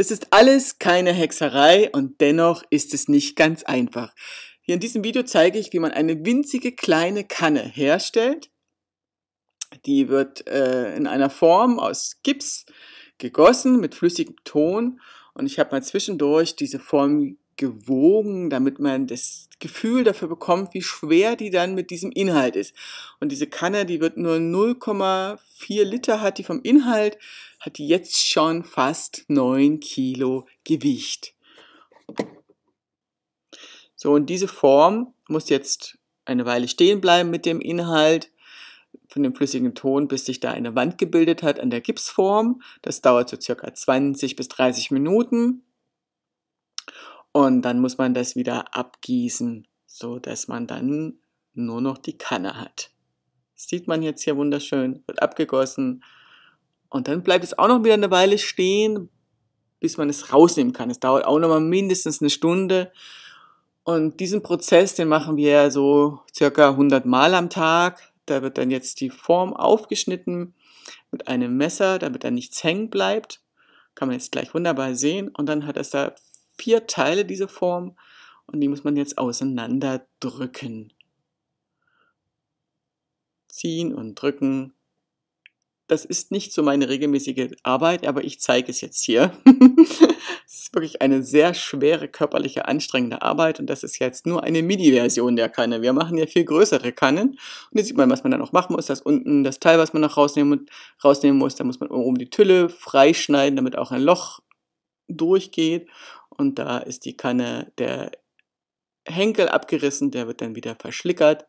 Das ist alles keine Hexerei und dennoch ist es nicht ganz einfach. Hier in diesem Video zeige ich, wie man eine winzige kleine Kanne herstellt. Die wird äh, in einer Form aus Gips gegossen mit flüssigem Ton und ich habe mal zwischendurch diese Form gewogen, damit man das Gefühl dafür bekommt, wie schwer die dann mit diesem Inhalt ist. Und diese Kanne, die wird nur 0,4 Liter hat die vom Inhalt, hat die jetzt schon fast 9 Kilo Gewicht. So, und diese Form muss jetzt eine Weile stehen bleiben mit dem Inhalt von dem flüssigen Ton, bis sich da eine Wand gebildet hat an der Gipsform. Das dauert so circa 20 bis 30 Minuten. Und dann muss man das wieder abgießen, so dass man dann nur noch die Kanne hat. Das sieht man jetzt hier wunderschön, wird abgegossen. Und dann bleibt es auch noch wieder eine Weile stehen, bis man es rausnehmen kann. Es dauert auch noch mal mindestens eine Stunde. Und diesen Prozess, den machen wir so circa 100 Mal am Tag. Da wird dann jetzt die Form aufgeschnitten mit einem Messer, damit da nichts hängen bleibt. Kann man jetzt gleich wunderbar sehen. Und dann hat es da Teile, diese Form. Und die muss man jetzt auseinander drücken. Ziehen und drücken. Das ist nicht so meine regelmäßige Arbeit, aber ich zeige es jetzt hier. Es ist wirklich eine sehr schwere, körperliche, anstrengende Arbeit und das ist jetzt nur eine Mini-Version der Kanne. Wir machen ja viel größere Kannen und hier sieht man, was man dann auch machen muss. Das unten, das Teil, was man noch rausnehmen, rausnehmen muss, da muss man oben die Tülle freischneiden, damit auch ein Loch durchgeht und da ist die Kanne der Henkel abgerissen, der wird dann wieder verschlickert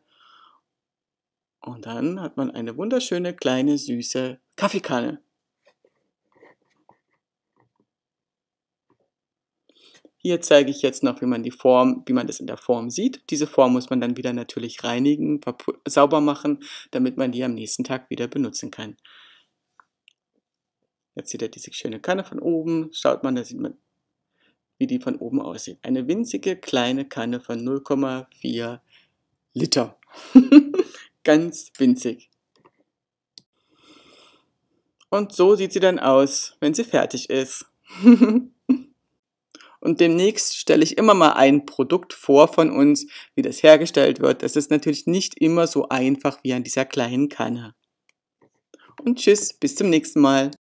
und dann hat man eine wunderschöne kleine süße Kaffeekanne. Hier zeige ich jetzt noch, wie man die Form, wie man das in der Form sieht. Diese Form muss man dann wieder natürlich reinigen, sauber machen, damit man die am nächsten Tag wieder benutzen kann. Jetzt sieht er diese schöne Kanne von oben. Schaut man, da sieht man, wie die von oben aussieht. Eine winzige kleine Kanne von 0,4 Liter. Ganz winzig. Und so sieht sie dann aus, wenn sie fertig ist. Und demnächst stelle ich immer mal ein Produkt vor von uns, wie das hergestellt wird. Das ist natürlich nicht immer so einfach wie an dieser kleinen Kanne. Und tschüss, bis zum nächsten Mal.